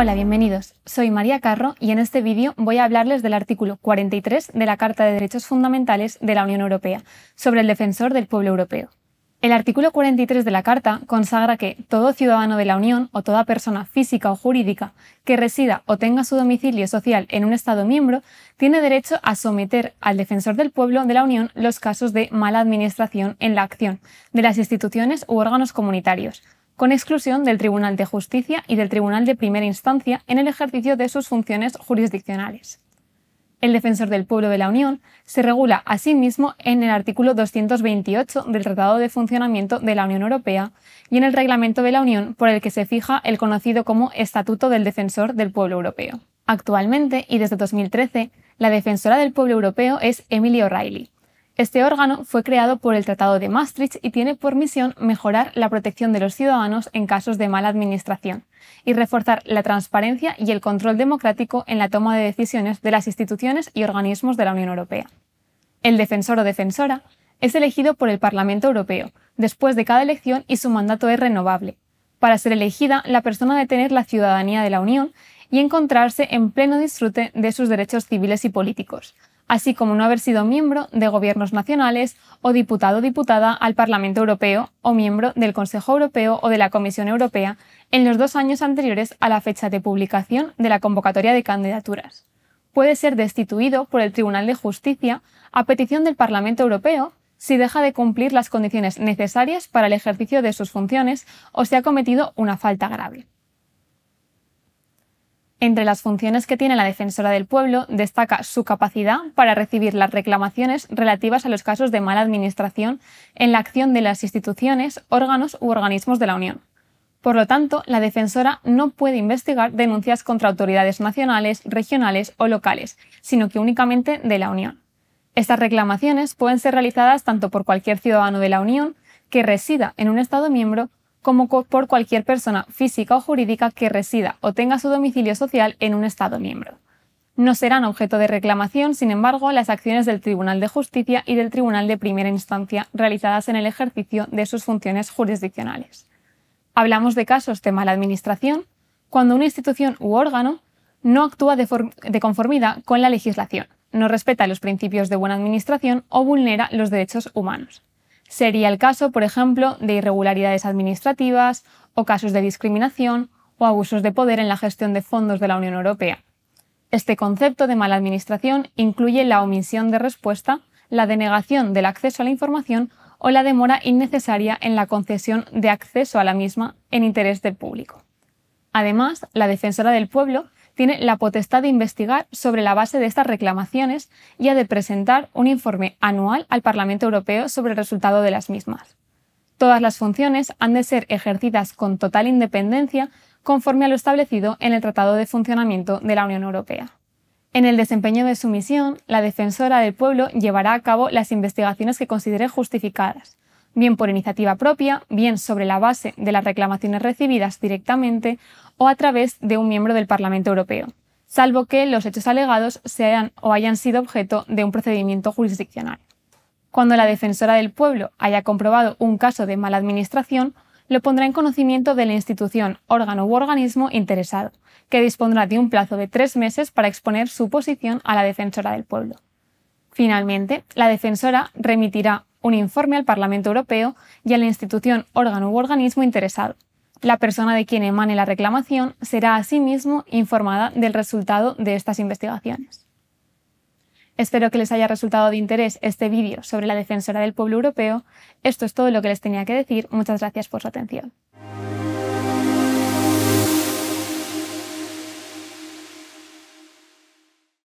Hola, bienvenidos. Soy María Carro y en este vídeo voy a hablarles del artículo 43 de la Carta de Derechos Fundamentales de la Unión Europea sobre el defensor del pueblo europeo. El artículo 43 de la Carta consagra que todo ciudadano de la Unión o toda persona física o jurídica que resida o tenga su domicilio social en un Estado miembro tiene derecho a someter al defensor del pueblo de la Unión los casos de mala administración en la acción de las instituciones u órganos comunitarios, con exclusión del Tribunal de Justicia y del Tribunal de Primera Instancia en el ejercicio de sus funciones jurisdiccionales. El defensor del pueblo de la Unión se regula asimismo en el artículo 228 del Tratado de Funcionamiento de la Unión Europea y en el reglamento de la Unión por el que se fija el conocido como Estatuto del Defensor del Pueblo Europeo. Actualmente, y desde 2013, la defensora del pueblo europeo es Emily O'Reilly, este órgano fue creado por el Tratado de Maastricht y tiene por misión mejorar la protección de los ciudadanos en casos de mala administración y reforzar la transparencia y el control democrático en la toma de decisiones de las instituciones y organismos de la Unión Europea. El defensor o defensora es elegido por el Parlamento Europeo después de cada elección y su mandato es renovable. Para ser elegida, la persona debe tener la ciudadanía de la Unión y encontrarse en pleno disfrute de sus derechos civiles y políticos, así como no haber sido miembro de gobiernos nacionales o diputado o diputada al Parlamento Europeo o miembro del Consejo Europeo o de la Comisión Europea en los dos años anteriores a la fecha de publicación de la convocatoria de candidaturas. Puede ser destituido por el Tribunal de Justicia a petición del Parlamento Europeo si deja de cumplir las condiciones necesarias para el ejercicio de sus funciones o si ha cometido una falta grave. Entre las funciones que tiene la Defensora del Pueblo destaca su capacidad para recibir las reclamaciones relativas a los casos de mala administración en la acción de las instituciones, órganos u organismos de la Unión. Por lo tanto, la defensora no puede investigar denuncias contra autoridades nacionales, regionales o locales, sino que únicamente de la Unión. Estas reclamaciones pueden ser realizadas tanto por cualquier ciudadano de la Unión que resida en un Estado miembro como por cualquier persona física o jurídica que resida o tenga su domicilio social en un Estado miembro. No serán objeto de reclamación, sin embargo, las acciones del Tribunal de Justicia y del Tribunal de Primera Instancia realizadas en el ejercicio de sus funciones jurisdiccionales. Hablamos de casos de mala administración, cuando una institución u órgano no actúa de, conformidad con la legislación, no respeta los principios de buena administración o vulnera los derechos humanos. Sería el caso, por ejemplo, de irregularidades administrativas o casos de discriminación o abusos de poder en la gestión de fondos de la Unión Europea. Este concepto de mala administración incluye la omisión de respuesta, la denegación del acceso a la información o la demora innecesaria en la concesión de acceso a la misma en interés del público. Además, la defensora del pueblo tiene la potestad de investigar sobre la base de estas reclamaciones y ha de presentar un informe anual al Parlamento Europeo sobre el resultado de las mismas. Todas las funciones han de ser ejercidas con total independencia conforme a lo establecido en el Tratado de Funcionamiento de la Unión Europea. En el desempeño de su misión, la defensora del pueblo llevará a cabo las investigaciones que considere justificadas, bien por iniciativa propia, bien sobre la base de las reclamaciones recibidas directamente o a través de un miembro del Parlamento Europeo, salvo que los hechos alegados sean o hayan sido objeto de un procedimiento jurisdiccional. Cuando la defensora del pueblo haya comprobado un caso de mala administración, lo pondrá en conocimiento de la institución, órgano u organismo interesado, que dispondrá de un plazo de tres meses para exponer su posición a la defensora del pueblo. Finalmente, la defensora remitirá un informe al Parlamento Europeo y a la institución, órgano u organismo interesado. La persona de quien emane la reclamación será asimismo informada del resultado de estas investigaciones. Espero que les haya resultado de interés este vídeo sobre la defensora del pueblo europeo. Esto es todo lo que les tenía que decir. Muchas gracias por su atención.